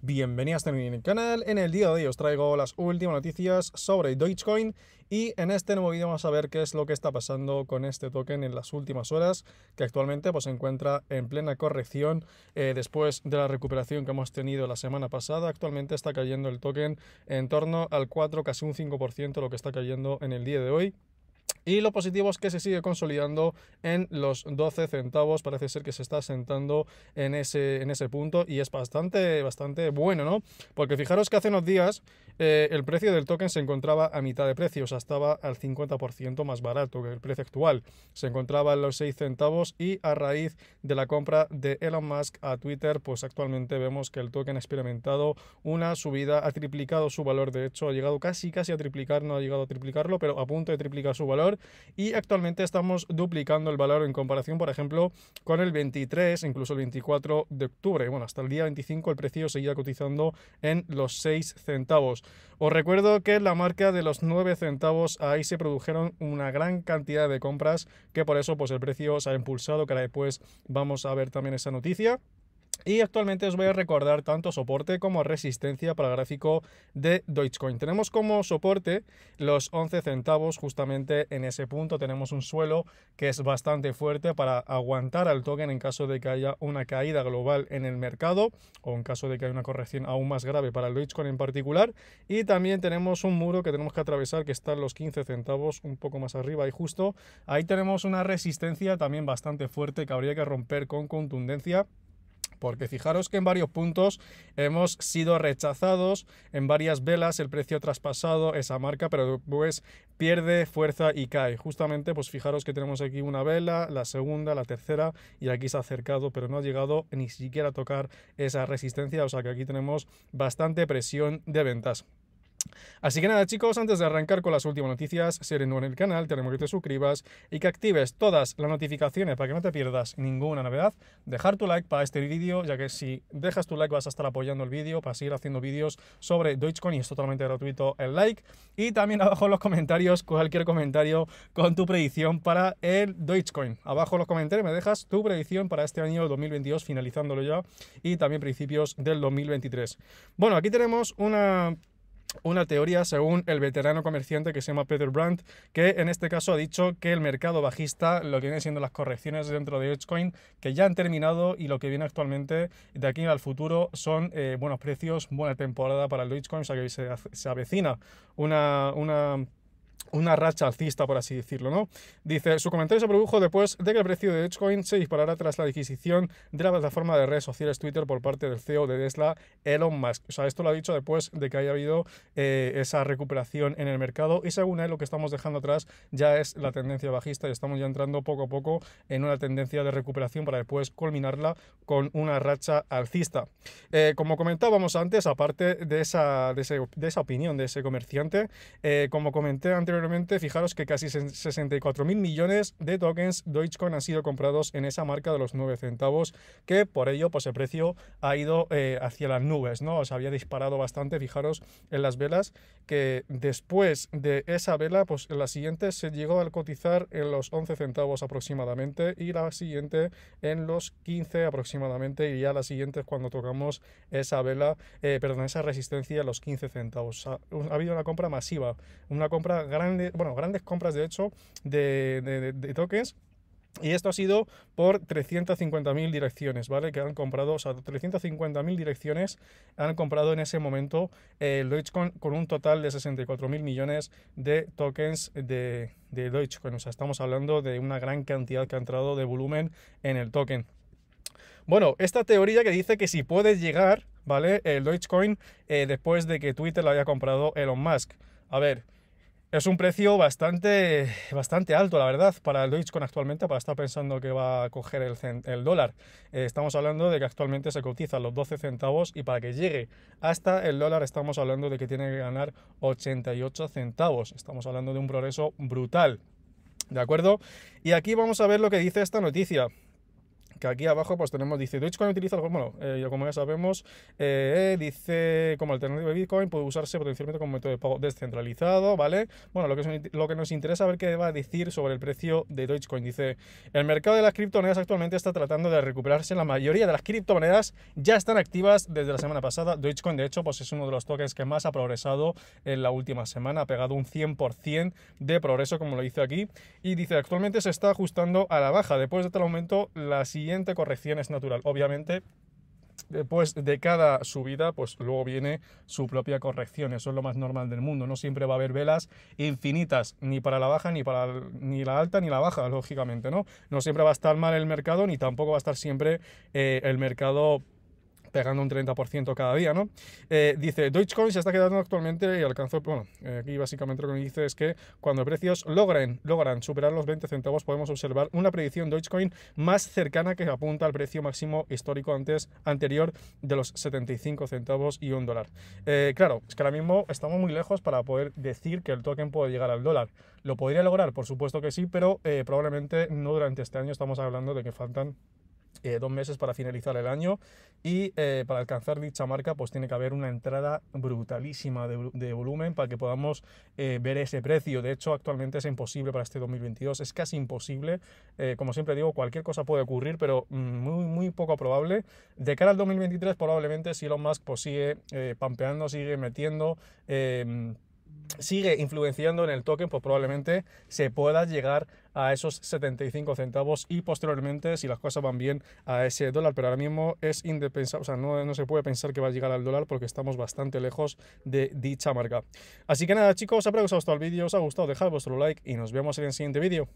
Bienvenidos a mi canal, en el día de hoy os traigo las últimas noticias sobre Dogecoin y en este nuevo vídeo vamos a ver qué es lo que está pasando con este token en las últimas horas que actualmente pues, se encuentra en plena corrección eh, después de la recuperación que hemos tenido la semana pasada actualmente está cayendo el token en torno al 4, casi un 5% lo que está cayendo en el día de hoy y lo positivo es que se sigue consolidando en los 12 centavos. Parece ser que se está sentando en ese, en ese punto y es bastante, bastante bueno, ¿no? Porque fijaros que hace unos días eh, el precio del token se encontraba a mitad de precio, o sea, estaba al 50% más barato que el precio actual. Se encontraba en los 6 centavos y a raíz de la compra de Elon Musk a Twitter, pues actualmente vemos que el token ha experimentado una subida, ha triplicado su valor, de hecho, ha llegado casi, casi a triplicar, no ha llegado a triplicarlo, pero a punto de triplicar su valor y actualmente estamos duplicando el valor en comparación, por ejemplo, con el 23, incluso el 24 de octubre. Bueno, hasta el día 25 el precio seguía cotizando en los 6 centavos. Os recuerdo que la marca de los 9 centavos ahí se produjeron una gran cantidad de compras que por eso pues el precio se ha impulsado, que ahora después vamos a ver también esa noticia. Y actualmente os voy a recordar tanto soporte como resistencia para el gráfico de Dogecoin. Tenemos como soporte los 11 centavos, justamente en ese punto tenemos un suelo que es bastante fuerte para aguantar al token en caso de que haya una caída global en el mercado o en caso de que haya una corrección aún más grave para el Dogecoin en particular. Y también tenemos un muro que tenemos que atravesar que está en los 15 centavos un poco más arriba y justo ahí tenemos una resistencia también bastante fuerte que habría que romper con contundencia porque fijaros que en varios puntos hemos sido rechazados, en varias velas el precio ha traspasado esa marca, pero pues pierde fuerza y cae. Justamente, pues fijaros que tenemos aquí una vela, la segunda, la tercera, y aquí se ha acercado, pero no ha llegado ni siquiera a tocar esa resistencia, o sea que aquí tenemos bastante presión de ventas. Así que nada chicos, antes de arrancar con las últimas noticias, si eres nuevo en el canal, te animo que te suscribas y que actives todas las notificaciones para que no te pierdas ninguna novedad. Dejar tu like para este vídeo, ya que si dejas tu like vas a estar apoyando el vídeo para seguir haciendo vídeos sobre Dogecoin y es totalmente gratuito el like. Y también abajo en los comentarios, cualquier comentario con tu predicción para el Coin. Abajo en los comentarios me dejas tu predicción para este año 2022, finalizándolo ya, y también principios del 2023. Bueno, aquí tenemos una una teoría según el veterano comerciante que se llama Peter Brandt, que en este caso ha dicho que el mercado bajista, lo que vienen siendo las correcciones dentro de Bitcoin que ya han terminado y lo que viene actualmente de aquí al futuro son eh, buenos precios, buena temporada para el Bitcoin o sea que se, se avecina una, una una racha alcista, por así decirlo, ¿no? Dice, su comentario se produjo después de que el precio de Dogecoin se disparara tras la adquisición de la plataforma de redes sociales Twitter por parte del CEO de Tesla, Elon Musk. O sea, esto lo ha dicho después de que haya habido eh, esa recuperación en el mercado y según él lo que estamos dejando atrás ya es la tendencia bajista y estamos ya entrando poco a poco en una tendencia de recuperación para después culminarla con una racha alcista. Eh, como comentábamos antes, aparte de esa, de, esa opinión de ese comerciante, eh, como comenté antes, anteriormente, fijaros que casi 64 mil millones de tokens Dogecoin han sido comprados en esa marca de los 9 centavos, que por ello pues el precio ha ido eh, hacia las nubes, ¿no? Os había disparado bastante, fijaros en las velas, que después de esa vela, pues en la siguiente se llegó a cotizar en los 11 centavos aproximadamente y la siguiente en los 15 aproximadamente y ya la siguiente es cuando tocamos esa vela, eh, perdón, esa resistencia a los 15 centavos. ha, ha habido una compra masiva, una compra grandes, bueno, grandes compras de hecho de, tokens. Y esto ha sido por 350.000 direcciones, ¿vale? Que han comprado, o sea, 350.000 direcciones han comprado en ese momento el eh, Dogecoin con un total de 64.000 millones de tokens de, de Dogecoin. O sea, estamos hablando de una gran cantidad que ha entrado de volumen en el token. Bueno, esta teoría que dice que si puedes llegar, ¿vale? El Dogecoin Coin eh, después de que Twitter lo haya comprado Elon Musk. A ver, es un precio bastante, bastante alto, la verdad, para el Dogecoin actualmente, para estar pensando que va a coger el, dólar. Eh, estamos hablando de que actualmente se a los 12 centavos y para que llegue hasta el dólar estamos hablando de que tiene que ganar 88 centavos. Estamos hablando de un progreso brutal. ¿De acuerdo? Y aquí vamos a ver lo que dice esta noticia que aquí abajo pues tenemos, dice, Dogecoin utiliza, bueno, eh, como ya sabemos, eh, eh, dice, como alternativa de Bitcoin puede usarse potencialmente como método de pago descentralizado, ¿vale? Bueno, lo que, lo que nos interesa ver qué va a decir sobre el precio de Dogecoin. Dice, el mercado de las criptomonedas actualmente está tratando de recuperarse, la mayoría de las criptomonedas ya están activas desde la semana pasada. Dogecoin, de hecho, pues es uno de los tokens que más ha progresado en la última semana, ha pegado un 100% de progreso, como lo dice aquí, y dice, actualmente se está ajustando a la baja, después de tal aumento, la siguiente siguiente corrección es natural. Obviamente, después de cada subida, pues luego viene su propia corrección. Eso es lo más normal del mundo. No siempre va a haber velas infinitas, ni para la baja, ni para ni la alta, ni la baja, lógicamente, ¿no? No siempre va a estar mal el mercado, ni tampoco va a estar siempre eh, el mercado pegando un 30% cada día, ¿no? Eh, dice dice, Coin se está quedando actualmente y alcanzó, bueno, eh, aquí básicamente lo que dice es que cuando precios logren, logran superar los 20 centavos podemos observar una predicción Coin más cercana que apunta al precio máximo histórico antes anterior de los 75 centavos y un dólar. Eh, claro, es que ahora mismo estamos muy lejos para poder decir que el token puede llegar al dólar. ¿Lo podría lograr? Por supuesto que sí, pero probablemente no durante este año. Estamos hablando de que faltan eh, dos meses para finalizar el año y eh, para alcanzar dicha marca pues tiene que haber una entrada brutalísima de, volumen para que podamos eh, ver ese precio. De hecho actualmente es imposible para este 2022, es casi imposible. como siempre digo, cualquier cosa puede ocurrir, pero mm, muy, muy poco probable. De cara al 2023 probablemente si Elon Musk pues, sigue pampeando, sigue metiendo sigue influenciando en el token, pues probablemente se pueda llegar a esos 75 centavos y posteriormente, si las cosas van bien, a ese dólar. Pero ahora mismo es indepensable, o sea, no, se puede pensar que va a llegar al dólar porque estamos bastante lejos de dicha marca. Así que nada, chicos, espero que os haya gustado el vídeo, os ha gustado, dejad vuestro like y nos vemos en el siguiente vídeo.